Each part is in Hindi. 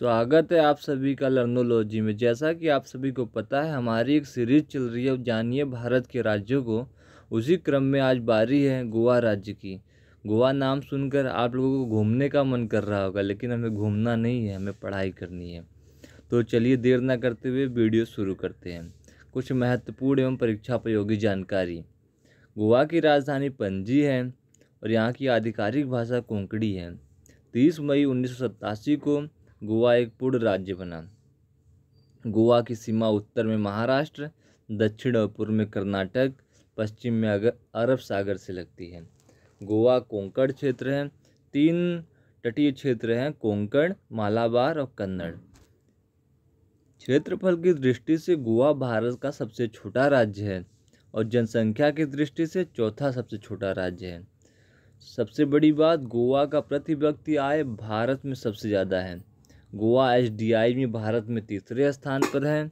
स्वागत है आप सभी का लर्नोलॉजी में जैसा कि आप सभी को पता है हमारी एक सीरीज चल रही है जानिए भारत के राज्यों को उसी क्रम में आज बारी है गोवा राज्य की गोवा नाम सुनकर आप लोगों को घूमने का मन कर रहा होगा लेकिन हमें घूमना नहीं है हमें पढ़ाई करनी है तो चलिए देर ना करते हुए वीडियो शुरू करते हैं कुछ महत्वपूर्ण एवं परीक्षा उपयोगी जानकारी गोवा की राजधानी पणजी है और यहाँ की आधिकारिक भाषा कोंकड़ी है तीस मई उन्नीस को गोवा एक पूर्ण राज्य बना गोवा की सीमा उत्तर में महाराष्ट्र दक्षिण और पूर्व में कर्नाटक पश्चिम में अगर अरब सागर से लगती है गोवा कोंकण क्षेत्र है तीन तटीय क्षेत्र हैं कोंकण मालाबार और कन्नड़ क्षेत्रफल की दृष्टि से गोवा भारत का सबसे छोटा राज्य है और जनसंख्या की दृष्टि से चौथा सबसे छोटा राज्य है सबसे बड़ी बात गोवा का प्रति व्यक्ति आय भारत में सबसे ज़्यादा है गोवा एसडीआई में भारत में तीसरे स्थान पर है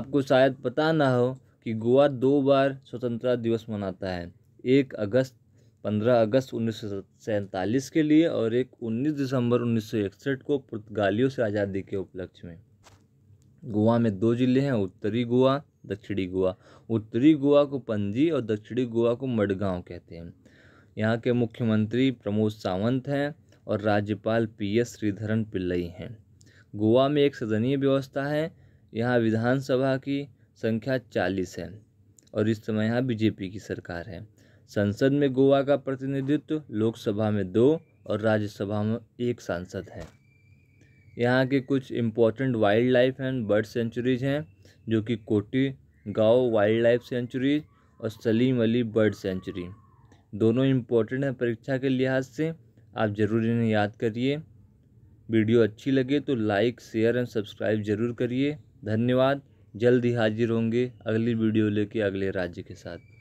आपको शायद पता ना हो कि गोवा दो बार स्वतंत्रता दिवस मनाता है एक अगस्त पंद्रह अगस्त उन्नीस के लिए और एक उन्नीस दिसंबर उन्नीस को पुर्तगालियों से आज़ादी के उपलक्ष्य में गोवा में दो जिले हैं उत्तरी गोवा दक्षिणी गोवा उत्तरी गोवा को पंजी और दक्षिणी गोवा को मडगांव कहते हैं यहाँ के मुख्यमंत्री प्रमोद सावंत हैं और राज्यपाल पी एस श्रीधरन पिल्लई हैं गोवा में एक सदनीय व्यवस्था है यहाँ विधानसभा की संख्या चालीस है और इस समय यहाँ बीजेपी की सरकार है संसद में गोवा का प्रतिनिधित्व लोकसभा में दो और राज्यसभा में एक सांसद है यहाँ के कुछ important wildlife and bird sanctuaries हैं जो कि कोटी गाँव वाइल्ड लाइफ सेंचुरी और सलीम अली बर्ड सेंचुरी दोनों इम्पोर्टेंट हैं परीक्षा के लिहाज से आप ज़रूर इन्हें याद करिए वीडियो अच्छी लगे तो लाइक शेयर एंड सब्सक्राइब ज़रूर करिए धन्यवाद जल्द ही हाजिर होंगे अगली वीडियो लेके अगले राज्य के साथ